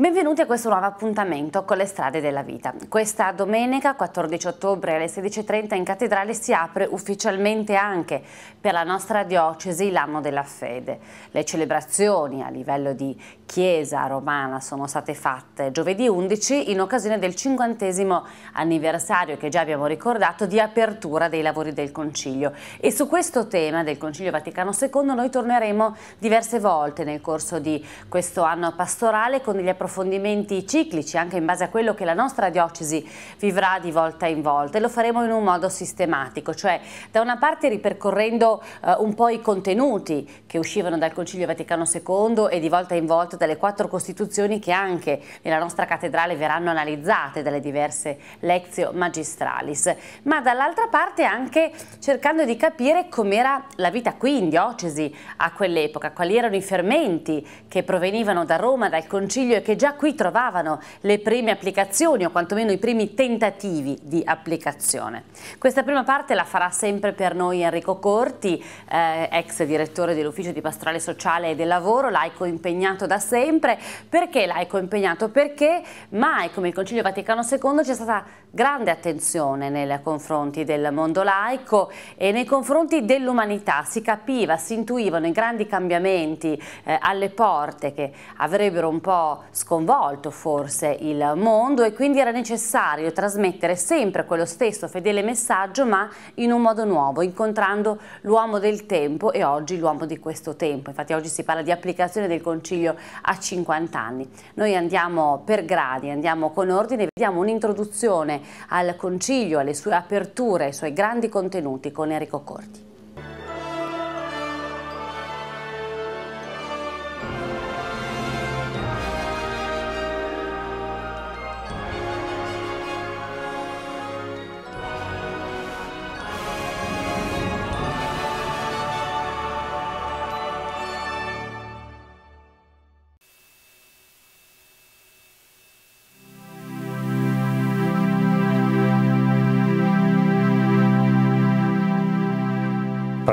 Benvenuti a questo nuovo appuntamento con le strade della vita. Questa domenica 14 ottobre alle 16.30 in cattedrale si apre ufficialmente anche per la nostra diocesi l'anno della fede. Le celebrazioni a livello di chiesa romana sono state fatte giovedì 11 in occasione del cinquantesimo anniversario che già abbiamo ricordato di apertura dei lavori del Concilio e su questo tema del Concilio Vaticano II noi torneremo diverse volte nel corso di questo anno pastorale con gli approfondimenti approfondimenti ciclici anche in base a quello che la nostra diocesi vivrà di volta in volta e lo faremo in un modo sistematico, cioè da una parte ripercorrendo eh, un po' i contenuti che uscivano dal Concilio Vaticano II e di volta in volta dalle quattro Costituzioni che anche nella nostra cattedrale verranno analizzate dalle diverse lezio magistralis, ma dall'altra parte anche cercando di capire com'era la vita qui in diocesi a quell'epoca, quali erano i fermenti che provenivano da Roma, dal Concilio e che già qui trovavano le prime applicazioni o quantomeno i primi tentativi di applicazione. Questa prima parte la farà sempre per noi Enrico Corti, eh, ex direttore dell'Ufficio di Pastorale Sociale e del Lavoro, laico impegnato da sempre. Perché laico impegnato? Perché mai come il Concilio Vaticano II c'è stata grande attenzione nei confronti del mondo laico e nei confronti dell'umanità. Si capiva, si intuivano i grandi cambiamenti eh, alle porte che avrebbero un po' scoperto sconvolto forse il mondo e quindi era necessario trasmettere sempre quello stesso fedele messaggio ma in un modo nuovo, incontrando l'uomo del tempo e oggi l'uomo di questo tempo. Infatti oggi si parla di applicazione del concilio a 50 anni. Noi andiamo per gradi, andiamo con ordine, vediamo un'introduzione al concilio, alle sue aperture, ai suoi grandi contenuti con Enrico Corti.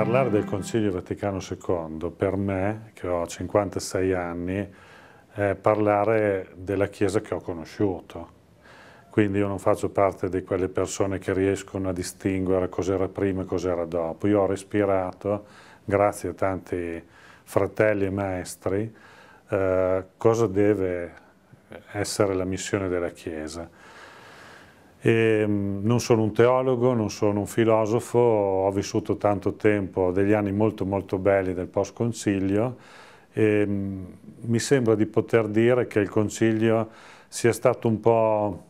parlare del Concilio Vaticano II per me, che ho 56 anni, è parlare della Chiesa che ho conosciuto. Quindi io non faccio parte di quelle persone che riescono a distinguere cos'era prima e cos'era dopo. Io ho respirato, grazie a tanti fratelli e maestri, eh, cosa deve essere la missione della Chiesa. E ehm, non sono un teologo, non sono un filosofo, ho vissuto tanto tempo, degli anni molto molto belli del post-concilio e ehm, mi sembra di poter dire che il concilio sia stato un po'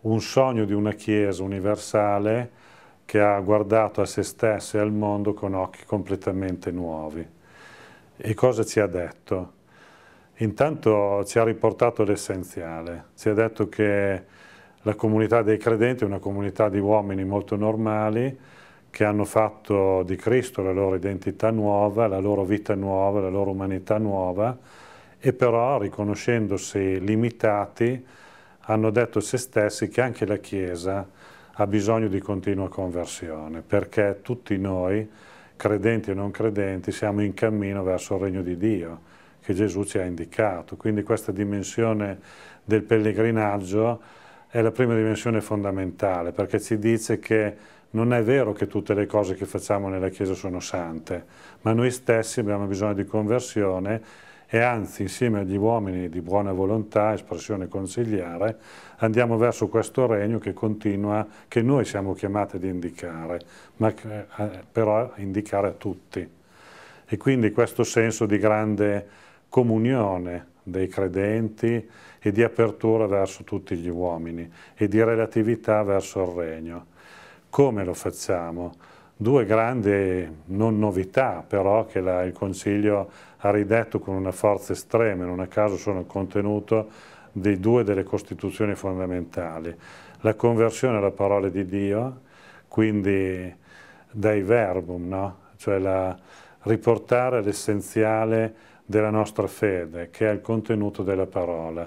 un sogno di una Chiesa universale che ha guardato a se stessa e al mondo con occhi completamente nuovi. E cosa ci ha detto? Intanto ci ha riportato l'essenziale, ci ha detto che la comunità dei credenti è una comunità di uomini molto normali che hanno fatto di Cristo la loro identità nuova, la loro vita nuova, la loro umanità nuova e però riconoscendosi limitati hanno detto a se stessi che anche la Chiesa ha bisogno di continua conversione perché tutti noi, credenti e non credenti, siamo in cammino verso il regno di Dio che Gesù ci ha indicato. Quindi questa dimensione del pellegrinaggio è la prima dimensione fondamentale perché ci dice che non è vero che tutte le cose che facciamo nella Chiesa sono sante, ma noi stessi abbiamo bisogno di conversione e anzi insieme agli uomini di buona volontà, espressione consigliare, andiamo verso questo regno che continua, che noi siamo chiamati ad indicare, ma che, eh, però indicare a tutti. E quindi questo senso di grande comunione dei credenti e di apertura verso tutti gli uomini e di relatività verso il regno. Come lo facciamo? Due grandi, non novità però, che la, il Consiglio ha ridetto con una forza estrema, non a caso sono il contenuto di due delle Costituzioni fondamentali. La conversione alla parola di Dio, quindi dai verbum, no? cioè la, riportare l'essenziale della nostra fede, che è il contenuto della parola.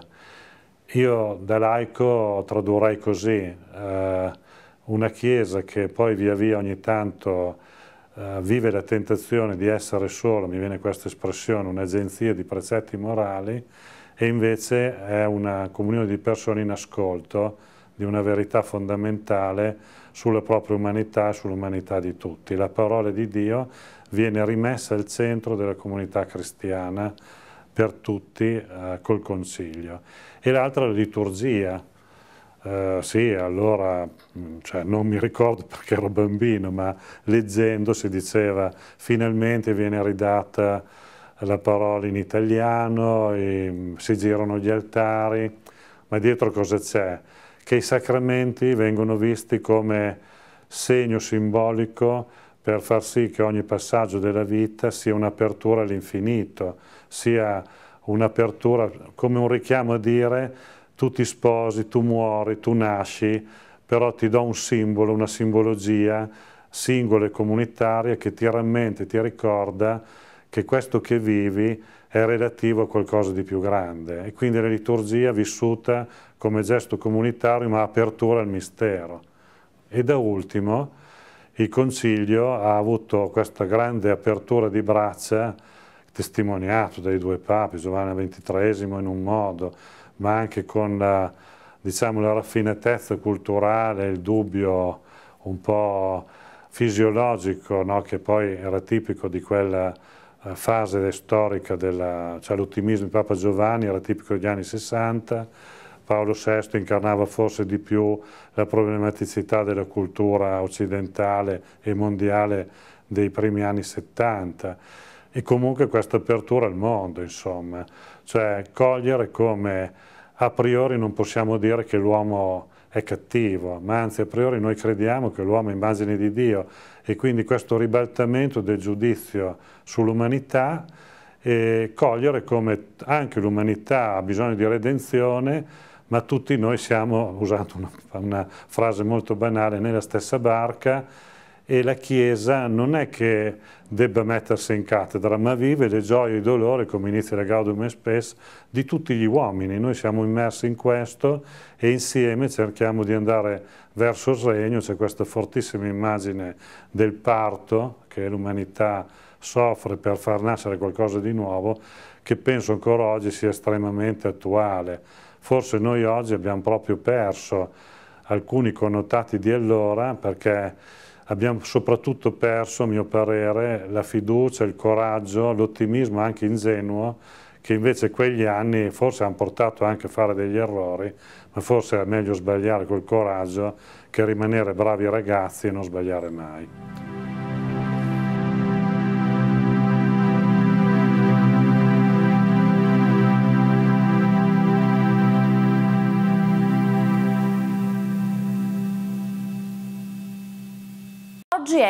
Io da laico tradurrei così, eh, una chiesa che poi via via ogni tanto eh, vive la tentazione di essere solo, mi viene questa espressione, un'agenzia di precetti morali, e invece è una comunione di persone in ascolto di una verità fondamentale sulla propria umanità e sull'umanità di tutti. La parola di Dio viene rimessa al centro della comunità cristiana per tutti eh, col Consiglio. E l'altra la liturgia, eh, sì, allora mm, cioè, non mi ricordo perché ero bambino, ma leggendo si diceva finalmente viene ridata la parola in italiano, mm, si girano gli altari, ma dietro cosa c'è? Che i sacramenti vengono visti come segno simbolico per far sì che ogni passaggio della vita sia un'apertura all'infinito, sia un'apertura, come un richiamo a dire tu ti sposi, tu muori, tu nasci, però ti do un simbolo, una simbologia singola e comunitaria che ti rammenti, ti ricorda che questo che vivi è relativo a qualcosa di più grande e quindi la liturgia vissuta come gesto comunitario ma apertura al mistero. E da ultimo il Concilio ha avuto questa grande apertura di braccia testimoniato dai due papi, Giovanni XXIII in un modo, ma anche con la, diciamo, la raffinatezza culturale, il dubbio un po' fisiologico no? che poi era tipico di quella eh, fase storica, della, cioè l'ottimismo di Papa Giovanni era tipico degli anni 60, Paolo VI incarnava forse di più la problematicità della cultura occidentale e mondiale dei primi anni 70 e comunque questa apertura al mondo, insomma, cioè cogliere come a priori non possiamo dire che l'uomo è cattivo, ma anzi a priori noi crediamo che l'uomo è immagine di Dio e quindi questo ribaltamento del giudizio sull'umanità e cogliere come anche l'umanità ha bisogno di redenzione, ma tutti noi siamo, usando una, una frase molto banale, nella stessa barca e la Chiesa non è che debba mettersi in cattedra, ma vive le gioie e i dolori, come inizia la Gaudium e Spes, di tutti gli uomini. Noi siamo immersi in questo e insieme cerchiamo di andare verso il regno. C'è questa fortissima immagine del parto che l'umanità soffre per far nascere qualcosa di nuovo, che penso ancora oggi sia estremamente attuale. Forse noi oggi abbiamo proprio perso alcuni connotati di allora perché abbiamo soprattutto perso, a mio parere, la fiducia, il coraggio, l'ottimismo anche ingenuo che invece quegli anni forse hanno portato anche a fare degli errori, ma forse è meglio sbagliare col coraggio che rimanere bravi ragazzi e non sbagliare mai.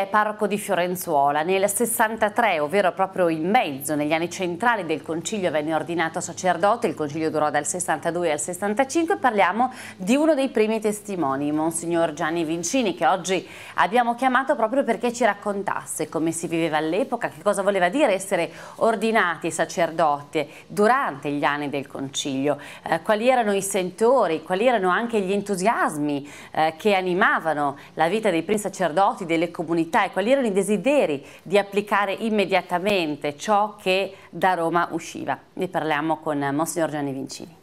parroco di Fiorenzuola. Nel 63, ovvero proprio in mezzo, negli anni centrali del concilio venne ordinato sacerdote, il concilio durò dal 62 al 65, parliamo di uno dei primi testimoni, Monsignor Gianni Vincini, che oggi abbiamo chiamato proprio perché ci raccontasse come si viveva all'epoca, che cosa voleva dire essere ordinati sacerdote durante gli anni del concilio, eh, quali erano i sentori, quali erano anche gli entusiasmi eh, che animavano la vita dei primi sacerdoti delle comunità città e quali erano i desideri di applicare immediatamente ciò che da Roma usciva. Ne parliamo con Monsignor Gianni Vincini.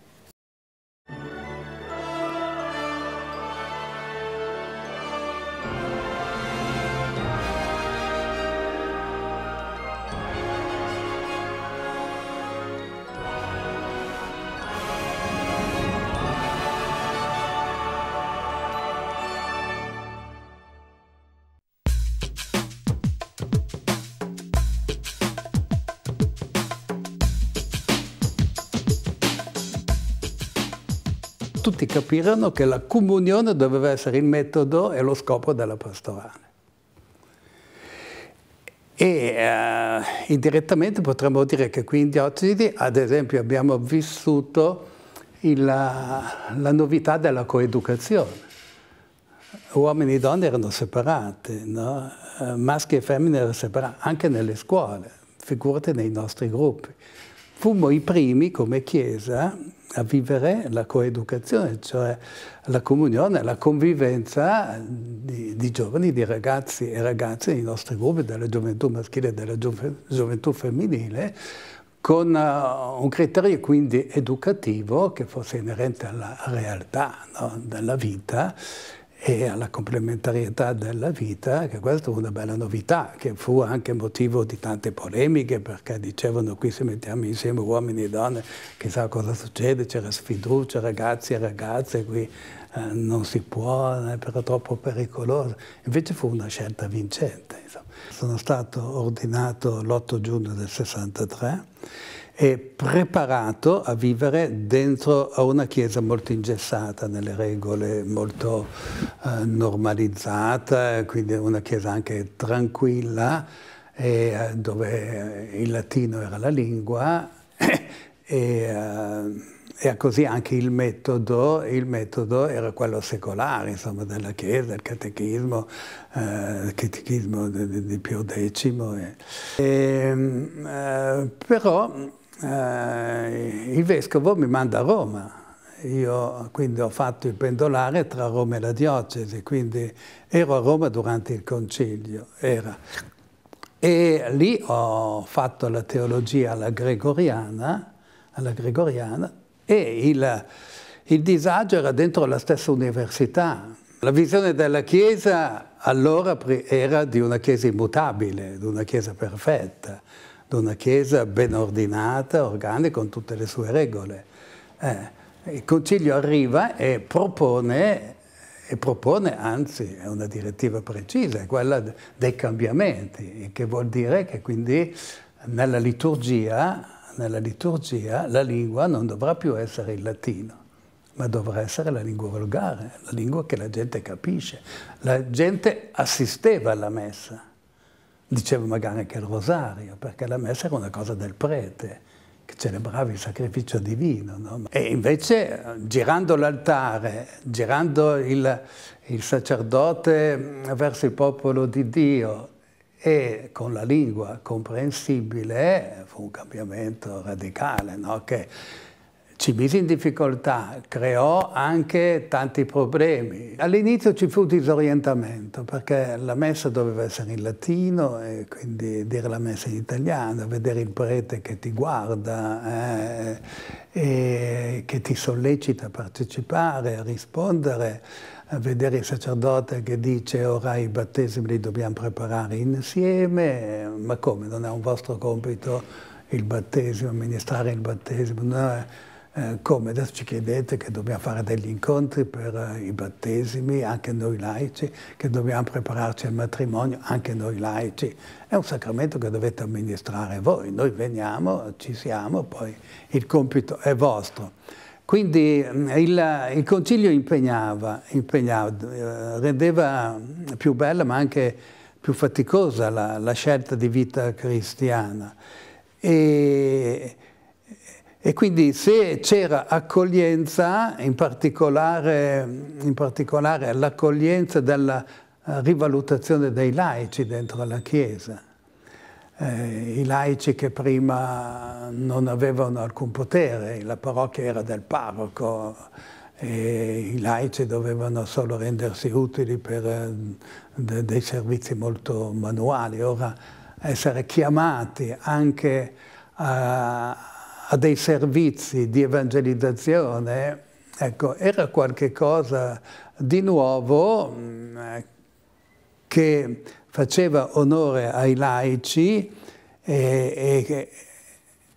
tutti capirono che la comunione doveva essere il metodo e lo scopo della pastorale. E eh, indirettamente potremmo dire che qui in diocesi, ad esempio, abbiamo vissuto il, la, la novità della coeducazione. Uomini e donne erano separate, no? Eh, maschi e femmine erano separate, anche nelle scuole, figurate nei nostri gruppi fummo i primi come Chiesa a vivere la coeducazione, cioè la comunione, la convivenza di, di giovani, di ragazzi e ragazze nei nostri gruppi, della gioventù maschile e della gioventù femminile, con eh, un criterio quindi educativo che fosse inerente alla realtà no? della vita e alla complementarietà della vita, che questa è una bella novità, che fu anche motivo di tante polemiche, perché dicevano qui se mettiamo insieme uomini e donne, chissà cosa succede, c'era sfiducia, ragazzi e ragazze, qui eh, non si può, eh, è però troppo pericoloso. Invece fu una scelta vincente. Insomma. Sono stato ordinato l'8 giugno del 63 è preparato a vivere dentro a una chiesa molto ingessata nelle regole, molto eh, normalizzata, quindi una chiesa anche tranquilla, eh, dove il latino era la lingua e, eh, così anche il metodo, il metodo, era quello secolare, insomma, della Chiesa, il catechismo, eh, il catechismo di, di Pio X. Ehm, eh. E, però eh, il vescovo mi manda a Roma. Io quindi ho fatto il pendolare tra Roma e la diocesi, quindi ero a Roma durante il concilio, era. E lì ho fatto la teologia alla gregoriana, alla gregoriana e il, il disagio era dentro la stessa università. La visione della Chiesa allora era di una Chiesa immutabile, di una Chiesa perfetta da una Chiesa ben ordinata, organica, con tutte le sue regole. Eh, il Concilio arriva e propone, e propone, anzi, è una direttiva precisa, è quella dei cambiamenti, che vuol dire che quindi nella liturgia, nella liturgia la lingua non dovrà più essere il latino ma dovrà essere la lingua volgare, la lingua che la gente capisce. La gente assisteva alla messa, Diceva magari anche il rosario, perché la messa era una cosa del prete, che celebrava il sacrificio divino. No? E invece girando l'altare, girando il, il sacerdote verso il popolo di Dio, e con la lingua comprensibile fu un cambiamento radicale, no? che ci mise in difficoltà, creò anche tanti problemi. All'inizio ci fu disorientamento perché la messa doveva essere in latino e quindi dire la messa in italiano, vedere il prete che ti guarda eh, e che ti sollecita a partecipare, a rispondere, a vedere il sacerdote che dice ora i battesimi li dobbiamo preparare insieme, ma come, non è un vostro compito il battesimo, amministrare il battesimo? No? Eh, come adesso ci chiedete che dobbiamo fare degli incontri per eh, i battesimi, anche noi laici, che dobbiamo prepararci al matrimonio, anche noi laici. È un sacramento che dovete amministrare voi. Noi veniamo, ci siamo, poi il compito è vostro. Quindi mm, il, il concilio impegnava, impegnava, eh, rendeva più bella ma anche più faticosa la, la scelta di vita cristiana. E, e quindi se c'era accoglienza, in particolare, in particolare l'accoglienza della eh, rivalutazione dei laici dentro la Chiesa, eh, i laici che prima non avevano alcun potere, la parrocchia era del parroco, i laici dovevano solo rendersi utili per eh, de dei servizi molto manuali, ora essere chiamati anche a a dei servizi di evangelizzazione, ecco, era qualcosa di nuovo mm, che faceva onore ai laici e, e,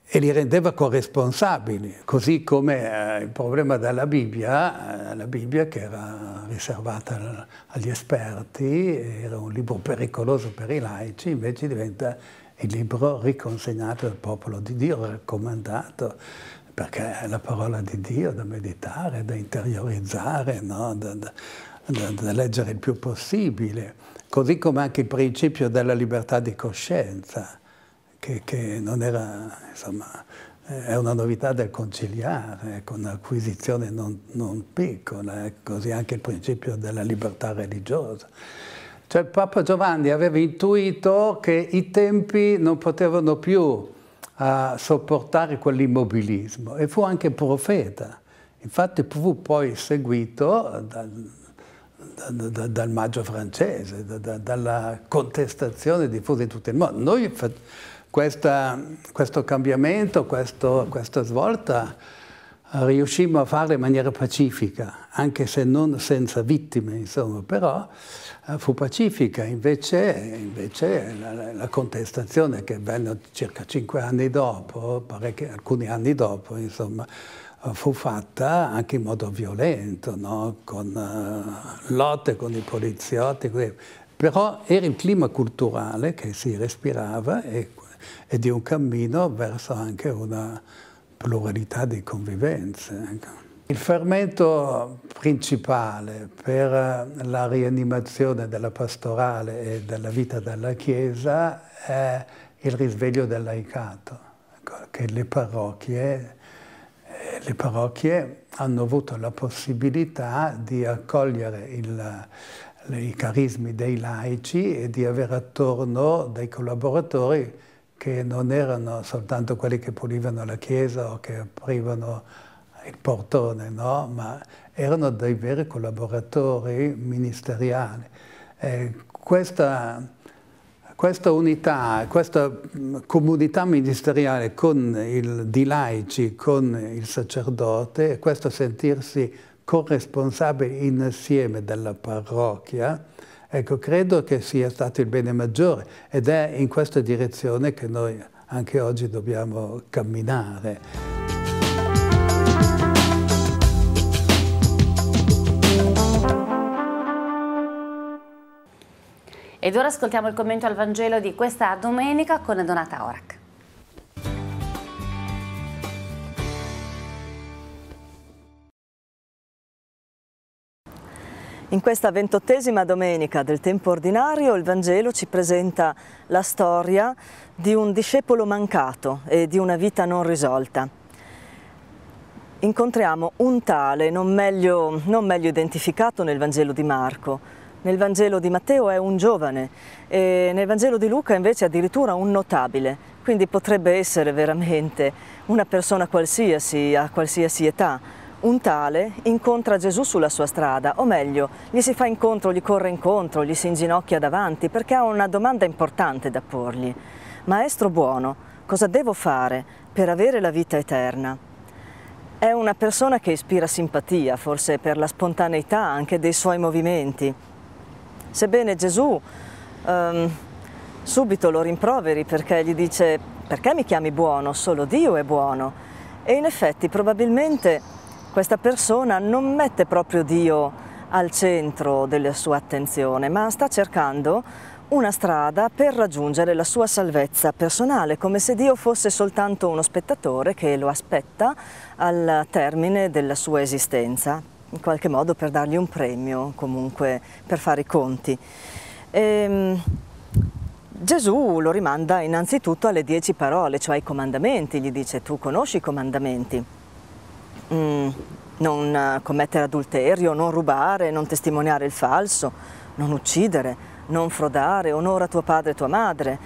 e li rendeva corresponsabili, così come eh, il problema della Bibbia, eh, la Bibbia che era riservata agli esperti, era un libro pericoloso per i laici, invece diventa il libro riconsegnato al popolo di Dio, raccomandato, perché è la parola di Dio da meditare, da interiorizzare, no? da, da, da, leggere il più possibile, così come anche il principio della libertà di coscienza, che, che non era, insomma, è una novità del conciliare, con ecco, un'acquisizione non, non piccola, ecco, così anche il principio della libertà religiosa. Cioè Papa Giovanni aveva intuito che i tempi non potevano più uh, sopportare quell'immobilismo e fu anche profeta. Infatti fu poi seguito dal, dal, dal maggio francese, da, dalla contestazione diffusa in tutto il mondo. Noi questa, questo cambiamento, questo, questa svolta riuscimmo a farlo in maniera pacifica, anche se non senza vittime, insomma, però eh, fu pacifica, invece, invece la, la, contestazione che venne circa cinque anni dopo, alcuni anni dopo, insomma, eh, fu fatta anche in modo violento, no? con uh, lotte con i poliziotti, però era il clima culturale che si respirava e, e di un cammino verso anche una pluralità di convivenze. Ecco. Il fermento principale per eh, la rianimazione della pastorale e della vita della Chiesa è il risveglio del laicato, ecco, che le parrocchie, eh, le parrocchie hanno avuto la possibilità di accogliere il, i carismi dei laici e di avere attorno dei collaboratori che non erano soltanto quelli che pulivano la chiesa o che aprivano il portone, no? ma erano dei veri collaboratori ministeriali. Eh, questa, questa, unità, questa mm, comunità ministeriale con il, di laici, con il sacerdote, questo sentirsi corresponsabili insieme della parrocchia, Ecco, credo che sia stato il bene maggiore ed è in questa direzione che noi anche oggi dobbiamo camminare. Ed ora ascoltiamo il commento al Vangelo di questa domenica con Donata Orac. In questa ventottesima domenica del tempo ordinario il Vangelo ci presenta la storia di un discepolo mancato e di una vita non risolta. Incontriamo un tale non meglio, non meglio identificato nel Vangelo di Marco. Nel Vangelo di Matteo è un giovane e nel Vangelo di Luca invece addirittura un notabile, quindi potrebbe essere veramente una persona qualsiasi, a qualsiasi età un tale incontra Gesù sulla sua strada, o meglio, gli si fa incontro, gli corre incontro, gli si inginocchia davanti perché ha una domanda importante da porgli. Maestro buono, cosa devo fare per avere la vita eterna? È una persona che ispira simpatia, forse per la spontaneità anche dei suoi movimenti. Sebbene Gesù ehm, subito lo rimproveri perché gli dice perché mi chiami buono? Solo Dio è buono. E in effetti probabilmente questa persona non mette proprio Dio al centro della sua attenzione, ma sta cercando una strada per raggiungere la sua salvezza personale, come se Dio fosse soltanto uno spettatore che lo aspetta al termine della sua esistenza, in qualche modo per dargli un premio, comunque per fare i conti. E, ehm, Gesù lo rimanda innanzitutto alle dieci parole, cioè ai comandamenti, gli dice tu conosci i comandamenti mh, mm, non eh, commettere adulterio, non rubare, non testimoniare il falso, non uccidere, non frodare, onora tuo padre e tua madre.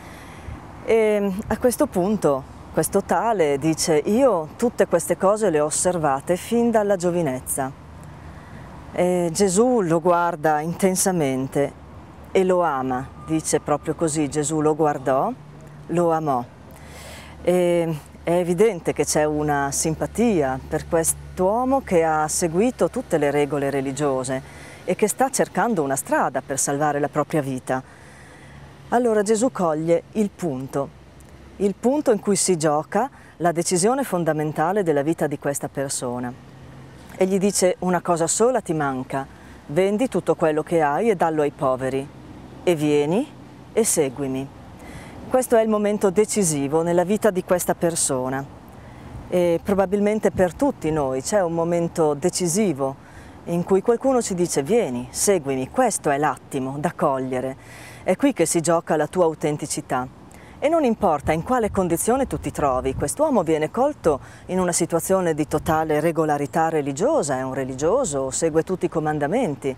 E mm, a questo punto questo tale dice io tutte queste cose le ho osservate fin dalla giovinezza. E Gesù lo guarda intensamente e lo ama, dice proprio così, Gesù lo guardò, lo amò. E è evidente che c'è una simpatia per quest'uomo che ha seguito tutte le regole religiose e che sta cercando una strada per salvare la propria vita. Allora Gesù coglie il punto, il punto in cui si gioca la decisione fondamentale della vita di questa persona. E gli dice una cosa sola ti manca, vendi tutto quello che hai e dallo ai poveri e vieni e seguimi. Questo è il momento decisivo nella vita di questa persona e probabilmente per tutti noi c'è un momento decisivo in cui qualcuno ci dice vieni, seguimi, questo è l'attimo da cogliere, è qui che si gioca la tua autenticità. E non importa in quale condizione tu ti trovi, quest'uomo viene colto in una situazione di totale regolarità religiosa, è un religioso, segue tutti i comandamenti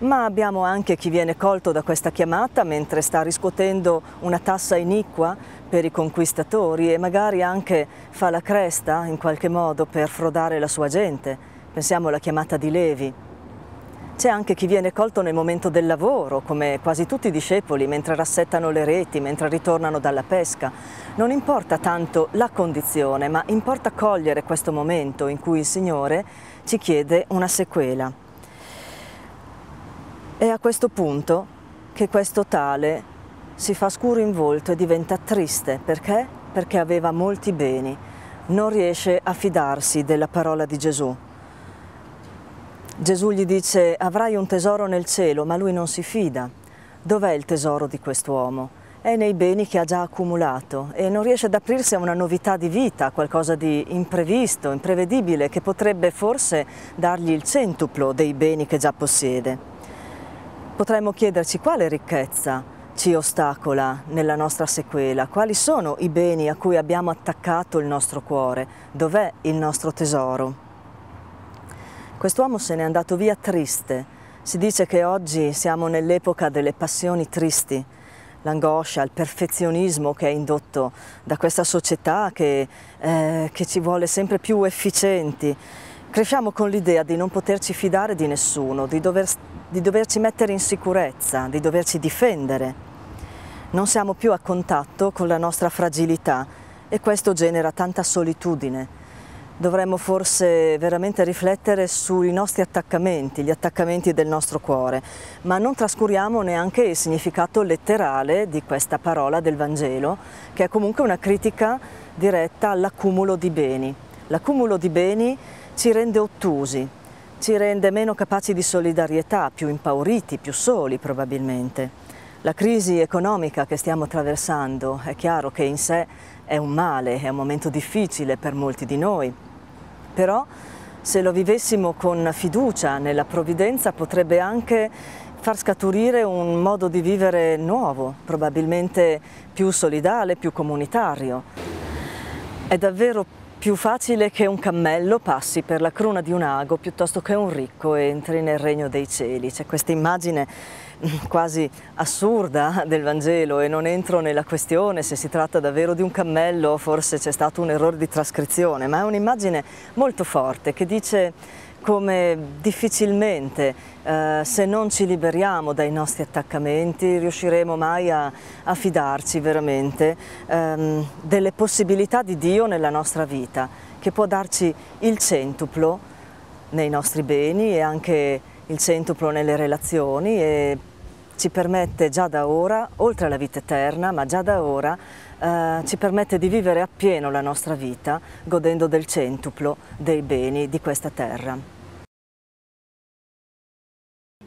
ma abbiamo anche chi viene colto da questa chiamata mentre sta riscuotendo una tassa iniqua per i conquistatori e magari anche fa la cresta in qualche modo per frodare la sua gente. Pensiamo alla chiamata di Levi. C'è anche chi viene colto nel momento del lavoro, come quasi tutti i discepoli, mentre rassettano le reti, mentre ritornano dalla pesca. Non importa tanto la condizione, ma importa cogliere questo momento in cui il Signore ci chiede una sequela. È a questo punto che questo tale si fa scuro in volto e diventa triste. Perché? Perché aveva molti beni. Non riesce a fidarsi della parola di Gesù. Gesù gli dice avrai un tesoro nel cielo, ma lui non si fida. Dov'è il tesoro di quest'uomo? È nei beni che ha già accumulato e non riesce ad aprirsi a una novità di vita, a qualcosa di imprevisto, imprevedibile, che potrebbe forse dargli il centuplo dei beni che già possiede potremmo chiederci quale ricchezza ci ostacola nella nostra sequela, quali sono i beni a cui abbiamo attaccato il nostro cuore, dov'è il nostro tesoro. Quest'uomo se n'è andato via triste, si dice che oggi siamo nell'epoca delle passioni tristi, l'angoscia, il perfezionismo che è indotto da questa società che, eh, che ci vuole sempre più efficienti. Cresciamo con l'idea di non poterci fidare di nessuno, di, dover, di, doverci mettere in sicurezza, di doverci difendere. Non siamo più a contatto con la nostra fragilità e questo genera tanta solitudine. Dovremmo forse veramente riflettere sui nostri attaccamenti, gli attaccamenti del nostro cuore, ma non trascuriamo neanche il significato letterale di questa parola del Vangelo, che è comunque una critica diretta all'accumulo di beni. L'accumulo di beni ci rende ottusi, ci rende meno capaci di solidarietà, più impauriti, più soli probabilmente. La crisi economica che stiamo attraversando è chiaro che in sé è un male, è un momento difficile per molti di noi, però se lo vivessimo con fiducia nella provvidenza potrebbe anche far scaturire un modo di vivere nuovo, probabilmente più solidale, più comunitario. È davvero più facile che un cammello passi per la cruna di un ago piuttosto che un ricco entri nel regno dei cieli. C'è questa immagine mm, quasi assurda del Vangelo e non entro nella questione se si tratta davvero di un cammello, o forse c'è stato un errore di trascrizione, ma è un'immagine molto forte che dice come difficilmente, eh, se non ci liberiamo dai nostri attaccamenti, riusciremo mai a, a fidarci veramente ehm, delle possibilità di Dio nella nostra vita, che può darci il centuplo nei nostri beni e anche il centuplo nelle relazioni e ci permette già da ora, oltre alla vita eterna, ma già da ora, eh, ci permette di vivere appieno la nostra vita godendo del centuplo dei beni di questa terra.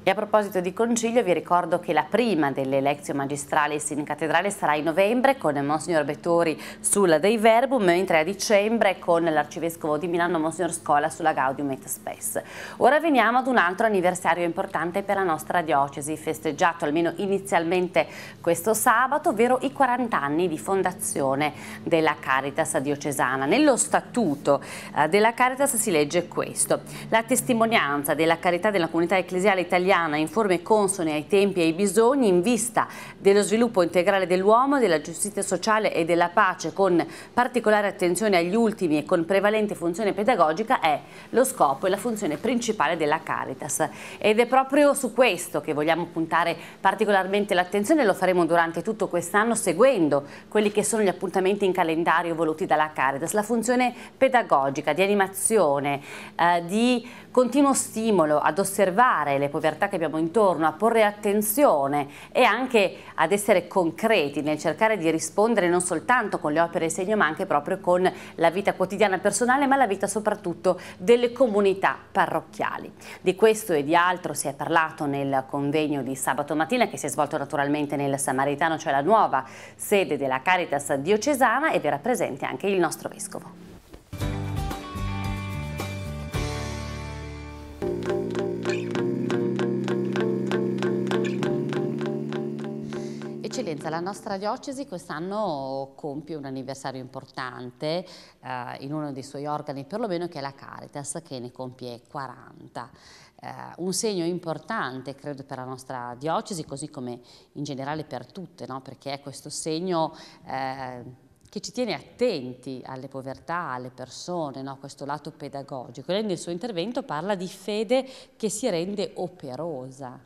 E a proposito di concilio vi ricordo che la prima delle lezioni magistrali in cattedrale sarà in novembre con Monsignor Bettori sulla Dei Verbum, mentre a dicembre con l'Arcivescovo di Milano Monsignor Scola sulla Gaudium et Spes. Ora veniamo ad un altro anniversario importante per la nostra diocesi, festeggiato almeno inizialmente questo sabato, ovvero i 40 anni di fondazione della Caritas diocesana. Nello statuto eh, della Caritas si legge questo. La testimonianza della carità della comunità ecclesiale italiana italiana in forme consone ai tempi e ai bisogni in vista dello sviluppo integrale dell'uomo, della giustizia sociale e della pace con particolare attenzione agli ultimi e con prevalente funzione pedagogica è lo scopo e la funzione principale della Caritas. Ed è proprio su questo che vogliamo puntare particolarmente l'attenzione e lo faremo durante tutto quest'anno seguendo quelli che sono gli appuntamenti in calendario voluti dalla Caritas, la funzione pedagogica, di animazione, eh, di continuo stimolo ad osservare le povertà che abbiamo intorno, a porre attenzione e anche ad essere concreti nel cercare di rispondere non soltanto con le opere di segno ma anche proprio con la vita quotidiana personale ma la vita soprattutto delle comunità parrocchiali. Di questo e di altro si è parlato nel convegno di sabato mattina che si è svolto naturalmente nel Samaritano, cioè la nuova sede della Caritas diocesana ed era presente anche il nostro Vescovo. Eccellenza, la nostra diocesi quest'anno compie un anniversario importante eh, in uno dei suoi organi, perlomeno che è la Caritas, che ne compie 40. Eh, un segno importante, credo, per la nostra diocesi, così come in generale per tutte, no? perché è questo segno... Eh, che ci tiene attenti alle povertà, alle persone, no? questo lato pedagogico. Lei nel suo intervento parla di fede che si rende operosa.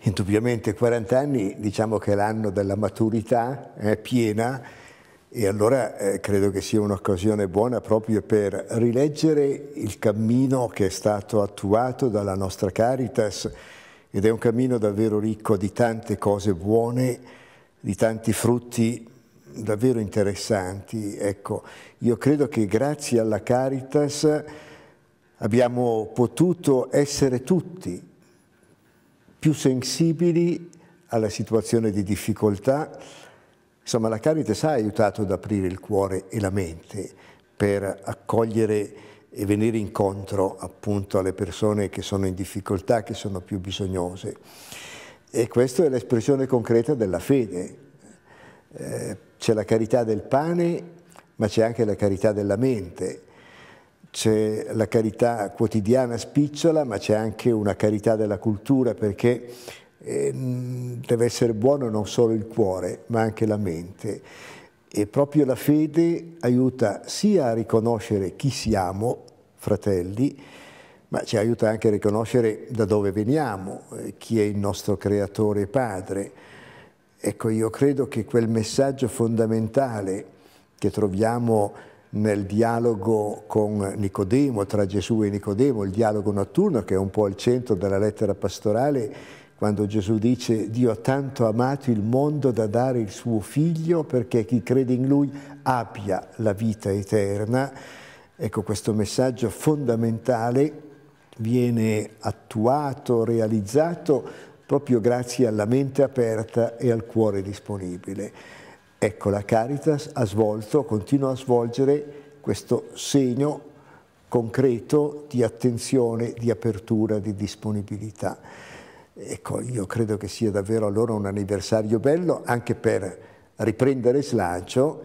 Indubbiamente 40 anni diciamo che è l'anno della maturità eh, piena e allora eh, credo che sia un'occasione buona proprio per rileggere il cammino che è stato attuato dalla nostra Caritas ed è un cammino davvero ricco di tante cose buone, di tanti frutti davvero interessanti. Ecco, io credo che grazie alla Caritas abbiamo potuto essere tutti più sensibili alla situazione di difficoltà. Insomma, la Caritas ha aiutato ad aprire il cuore e la mente per accogliere e venire incontro appunto alle persone che sono in difficoltà, che sono più bisognose. E questa è l'espressione concreta della fede. Eh, c'è la carità del pane, ma c'è anche la carità della mente c'è la carità quotidiana spicciola, ma c'è anche una carità della cultura perché ehm, deve essere buono non solo il cuore, ma anche la mente. E proprio la fede aiuta sia a riconoscere chi siamo, fratelli, ma ci aiuta anche a riconoscere da dove veniamo, eh, chi è il nostro creatore e padre. Ecco, io credo che quel messaggio fondamentale che troviamo nel dialogo con Nicodemo, tra Gesù e Nicodemo, il dialogo notturno che è un po' al centro della lettera pastorale, quando Gesù dice Dio ha tanto amato il mondo da dare il suo figlio perché chi crede in lui abbia la vita eterna. Ecco, questo messaggio fondamentale viene attuato, realizzato proprio grazie alla mente aperta e al cuore disponibile. Ecco, la Caritas ha svolto, continua a svolgere questo segno concreto di attenzione, di apertura, di disponibilità. Ecco, io credo che sia davvero allora un anniversario bello anche per riprendere slancio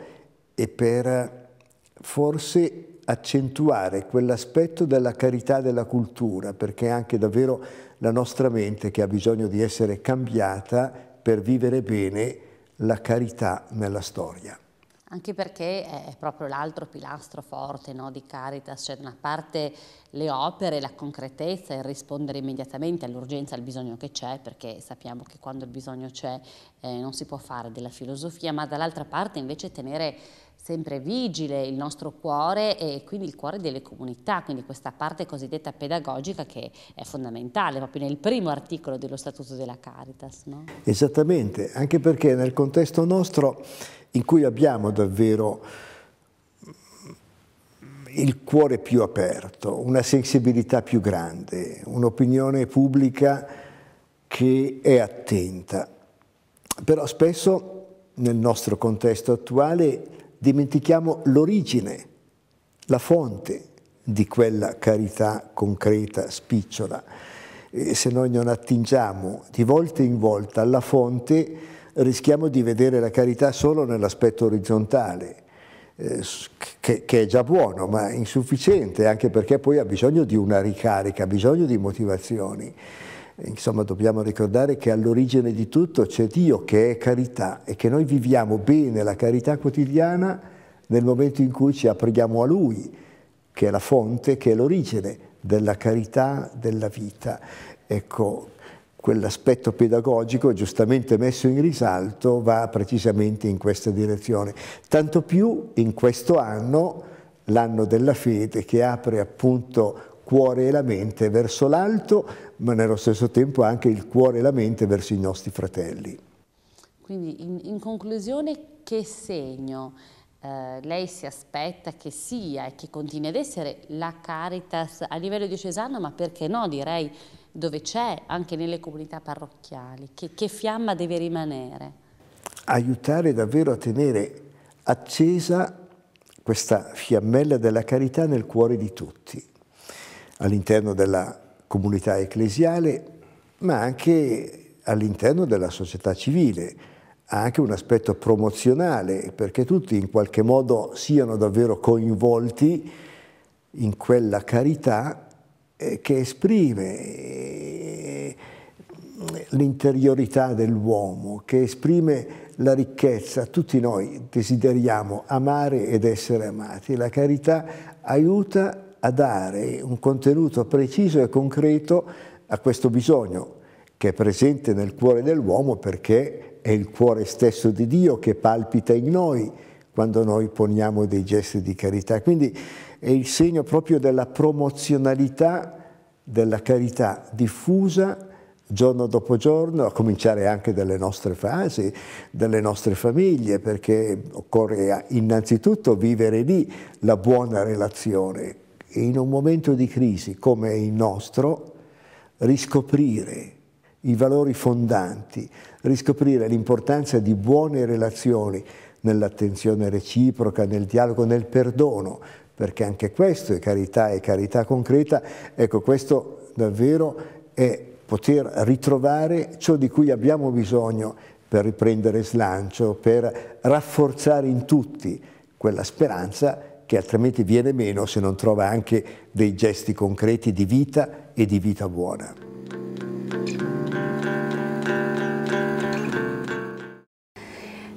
e per forse accentuare quell'aspetto della carità della cultura, perché è anche davvero la nostra mente che ha bisogno di essere cambiata per vivere bene la carità nella storia. Anche perché è proprio l'altro pilastro forte no, di Caritas, cioè da una parte le opere, la concretezza, il rispondere immediatamente all'urgenza, al bisogno che c'è, perché sappiamo che quando il bisogno c'è eh, non si può fare della filosofia, ma dall'altra parte invece tenere sempre vigile il nostro cuore e quindi il cuore delle comunità, quindi questa parte cosiddetta pedagogica che è fondamentale proprio nel primo articolo dello Statuto della Caritas. No? Esattamente, anche perché nel contesto nostro in cui abbiamo davvero il cuore più aperto, una sensibilità più grande, un'opinione pubblica che è attenta. Però spesso nel nostro contesto attuale dimentichiamo l'origine, la fonte di quella carità concreta, spicciola, e se noi non attingiamo di volta in volta alla fonte rischiamo di vedere la carità solo nell'aspetto orizzontale, eh, che, che, è già buono ma insufficiente, anche perché poi ha bisogno di una ricarica, ha bisogno di motivazioni. Insomma, dobbiamo ricordare che all'origine di tutto c'è Dio che è carità e che noi viviamo bene la carità quotidiana nel momento in cui ci apriamo a Lui, che è la fonte, che è l'origine della carità, della vita. Ecco, quell'aspetto pedagogico giustamente messo in risalto va precisamente in questa direzione. Tanto più in questo anno, l'anno della fede, che apre appunto cuore e la mente verso l'alto, ma nello stesso tempo anche il cuore e la mente verso i nostri fratelli. Quindi in, in conclusione che segno eh, lei si aspetta che sia e che continui ad essere la Caritas a livello diocesano, ma perché no direi dove c'è anche nelle comunità parrocchiali, che, che fiamma deve rimanere? Aiutare davvero a tenere accesa questa fiammella della carità nel cuore di tutti, all'interno della comunità ecclesiale, ma anche all'interno della società civile. Ha anche un aspetto promozionale perché tutti in qualche modo siano davvero coinvolti in quella carità eh, che esprime eh, l'interiorità dell'uomo, che esprime la ricchezza. Tutti noi desideriamo amare ed essere amati. La carità aiuta a dare un contenuto preciso e concreto a questo bisogno che è presente nel cuore dell'uomo perché è il cuore stesso di Dio che palpita in noi quando noi poniamo dei gesti di carità. Quindi è il segno proprio della promozionalità della carità diffusa giorno dopo giorno, a cominciare anche dalle nostre fasi, dalle nostre famiglie, perché occorre innanzitutto vivere lì la buona relazione in un momento di crisi come il nostro riscoprire i valori fondanti, riscoprire l'importanza di buone relazioni nell'attenzione reciproca, nel dialogo, nel perdono, perché anche questo è carità, è carità concreta, ecco questo davvero è poter ritrovare ciò di cui abbiamo bisogno per riprendere slancio, per rafforzare in tutti quella speranza che altrimenti viene meno se non trova anche dei gesti concreti di vita e di vita buona.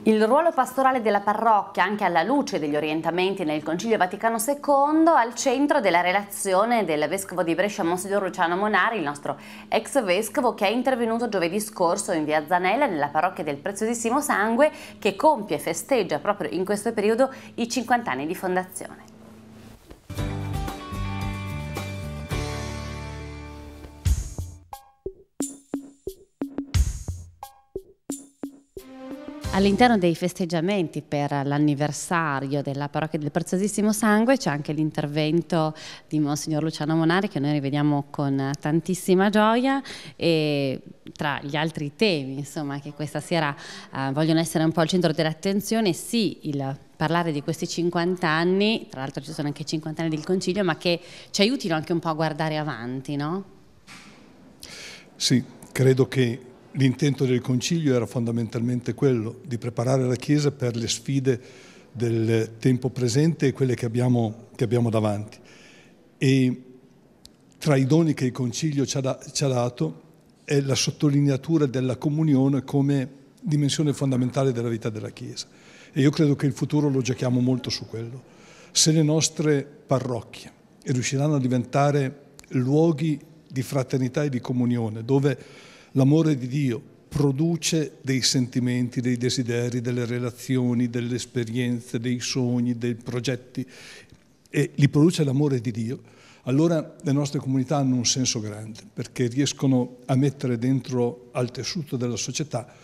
Il ruolo pastorale della parrocchia, anche alla luce degli orientamenti nel Concilio Vaticano II, al centro della relazione del vescovo di Brescia, Monsignor Luciano Monari, il nostro ex vescovo, che è intervenuto giovedì scorso in via Zanella, nella parrocchia del Preziosissimo Sangue, che compie e festeggia proprio in questo periodo i 50 anni di fondazione. All'interno dei festeggiamenti per l'anniversario della parrocchia del Preziosissimo Sangue c'è anche l'intervento di Monsignor Luciano Monari che noi rivediamo con tantissima gioia e tra gli altri temi insomma, che questa sera eh, vogliono essere un po' al centro dell'attenzione, sì il parlare di questi 50 anni, tra l'altro ci sono anche 50 anni del Concilio, ma che ci aiutino anche un po' a guardare avanti, no? Sì, credo che l'intento del Concilio era fondamentalmente quello di preparare la Chiesa per le sfide del tempo presente e quelle che abbiamo, che abbiamo davanti. E tra i doni che il Concilio ci ha, da, ci ha dato è la sottolineatura della comunione come dimensione fondamentale della vita della Chiesa. E io credo che il futuro lo giochiamo molto su quello. Se le nostre parrocchie riusciranno a diventare luoghi di fraternità e di comunione, dove L'amore di Dio produce dei sentimenti, dei desideri, delle relazioni, delle esperienze, dei sogni, dei progetti e li produce l'amore di Dio, allora le nostre comunità hanno un senso grande perché riescono a mettere dentro al tessuto della società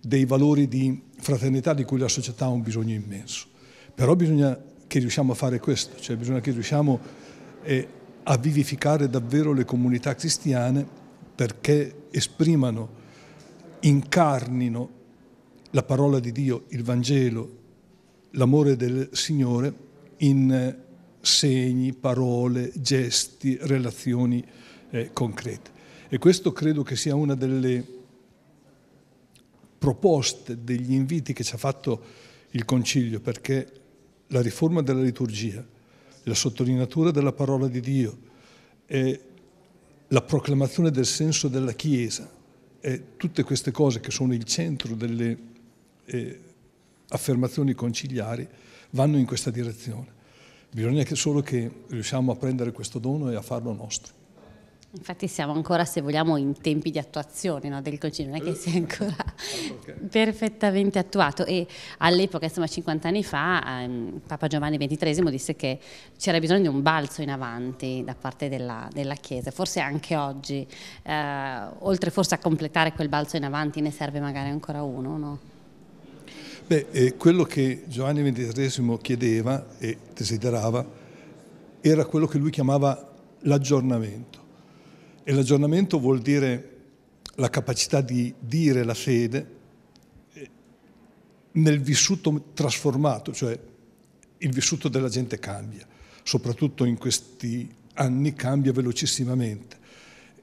dei valori di fraternità di cui la società ha un bisogno immenso. Però bisogna che riusciamo a fare questo, cioè bisogna che riusciamo eh, a vivificare davvero le comunità cristiane perché esprimano, incarnino la parola di Dio, il Vangelo, l'amore del Signore in eh, segni, parole, gesti, relazioni eh, concrete. E questo credo che sia una delle proposte, degli inviti che ci ha fatto il Concilio, perché la riforma della liturgia, la sottolineatura della parola di Dio, eh, la proclamazione del senso della Chiesa e tutte queste cose che sono il centro delle eh, affermazioni conciliari vanno in questa direzione. Bisogna che solo che riusciamo a prendere questo dono e a farlo nostro. Infatti siamo ancora, se vogliamo, in tempi di attuazione no, del concilio, non è che eh. sia ancora perfettamente attuato. E all'epoca, insomma 50 anni fa, ehm, Papa Giovanni XXIII disse che c'era bisogno di un balzo in avanti da parte della, della Chiesa, forse anche oggi, eh, oltre forse a completare quel balzo in avanti ne serve magari ancora uno, no? Beh, eh, quello che Giovanni XXIII chiedeva e desiderava era quello che lui chiamava l'aggiornamento e l'aggiornamento vuol dire la capacità di dire la fede eh, nel vissuto trasformato, cioè il vissuto della gente cambia, soprattutto in questi anni cambia velocissimamente.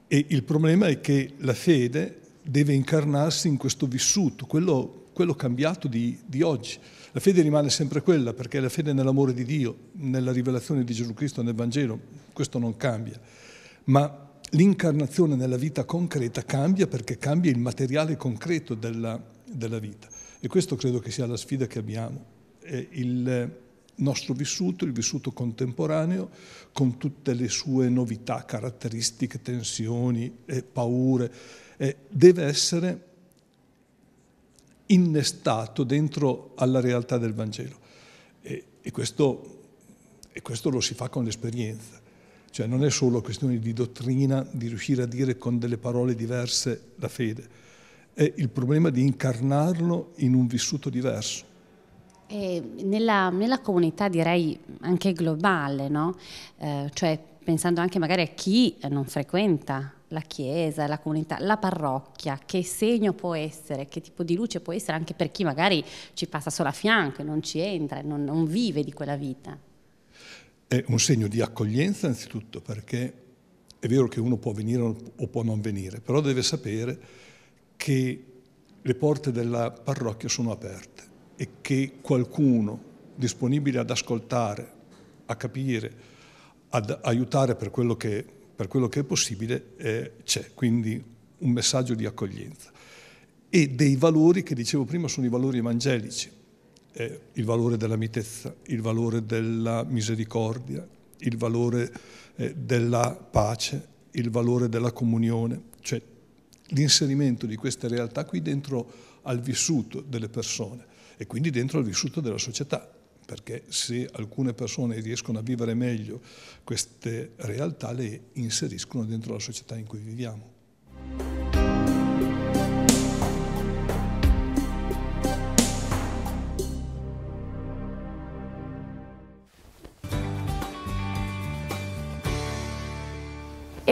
E il problema è che la fede deve incarnarsi in questo vissuto, quello, quello cambiato di, di oggi. La fede rimane sempre quella, perché la fede nell'amore di Dio, nella rivelazione di Gesù Cristo, nel Vangelo, questo non cambia. Ma l'incarnazione nella vita concreta cambia perché cambia il materiale concreto della, della vita. E questo credo che sia la sfida che abbiamo. Eh, il nostro vissuto, il vissuto contemporaneo, con tutte le sue novità, caratteristiche, tensioni, eh, paure, eh, deve essere innestato dentro alla realtà del Vangelo. E, e, questo, e questo lo si fa con l'esperienza. Cioè non è solo questione di dottrina, di riuscire a dire con delle parole diverse la fede, è il problema di incarnarlo in un vissuto diverso. Nella, nella, comunità direi anche globale, no? eh, cioè pensando anche magari a chi non frequenta la chiesa, la comunità, la parrocchia, che segno può essere, che tipo di luce può essere anche per chi magari ci passa solo a fianco e non ci entra, non, non vive di quella vita. È un segno di accoglienza anzitutto perché è vero che uno può venire o può non venire, però deve sapere che le porte della parrocchia sono aperte e che qualcuno disponibile ad ascoltare, a capire, ad aiutare per quello che, per quello che è possibile eh, c'è, quindi un messaggio di accoglienza. E dei valori che dicevo prima sono i valori evangelici, eh, il valore della mitezza, il valore della misericordia, il valore eh, della pace, il valore della comunione, cioè l'inserimento di queste realtà qui dentro al vissuto delle persone e quindi dentro al vissuto della società, perché se alcune persone riescono a vivere meglio queste realtà le inseriscono dentro la società in cui viviamo.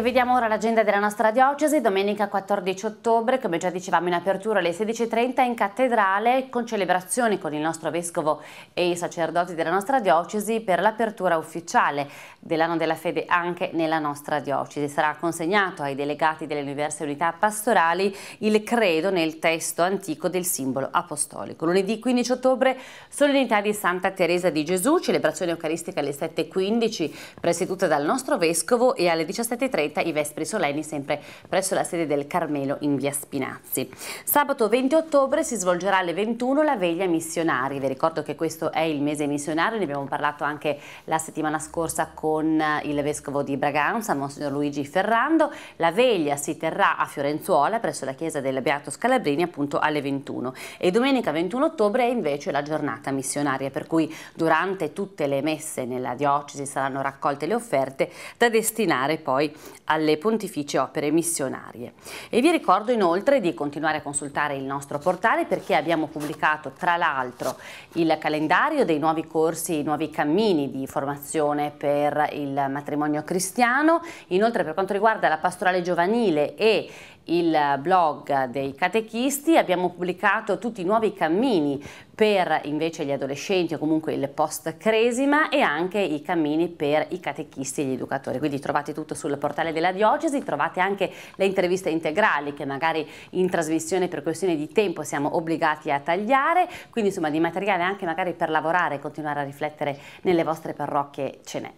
E vediamo ora l'agenda della nostra diocesi, domenica 14 ottobre, come già dicevamo in apertura alle 16.30 in cattedrale, con celebrazioni con il nostro vescovo e i sacerdoti della nostra diocesi per l'apertura ufficiale dell'anno della fede anche nella nostra diocesi. Sarà consegnato ai delegati delle diverse unità pastorali il credo nel testo antico del simbolo apostolico. Lunedì 15 ottobre, solennità di Santa Teresa di Gesù, celebrazione eucaristica alle 7.15, presieduta dal nostro vescovo e alle 17.30 diretta i Vespri Solenni sempre presso la sede del Carmelo in via Spinazzi. Sabato 20 ottobre si svolgerà alle 21 la veglia missionari. Vi ricordo che questo è il mese missionario, ne abbiamo parlato anche la settimana scorsa con eh, il vescovo di Braganza, Monsignor Luigi Ferrando. La veglia si terrà a Fiorenzuola presso la chiesa del Beato Scalabrini appunto alle 21 e domenica 21 ottobre è invece la giornata missionaria per cui durante tutte le messe nella diocesi saranno raccolte le offerte da destinare poi alle pontificie opere missionarie. E vi ricordo inoltre di continuare a consultare il nostro portale perché abbiamo pubblicato tra l'altro il calendario dei nuovi corsi, i nuovi cammini di formazione per il matrimonio cristiano, inoltre per quanto riguarda la pastorale giovanile e il blog dei catechisti, abbiamo pubblicato tutti i nuovi cammini per invece gli adolescenti o comunque il post cresima e anche i cammini per i catechisti e gli educatori. Quindi trovate tutto sul portale della diocesi, trovate anche le interviste integrali che magari in trasmissione per questione di tempo siamo obbligati a tagliare, quindi insomma di materiale anche magari per lavorare e continuare a riflettere nelle vostre parrocchie ce n'è.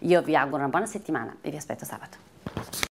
Io vi auguro una buona settimana e vi aspetto sabato.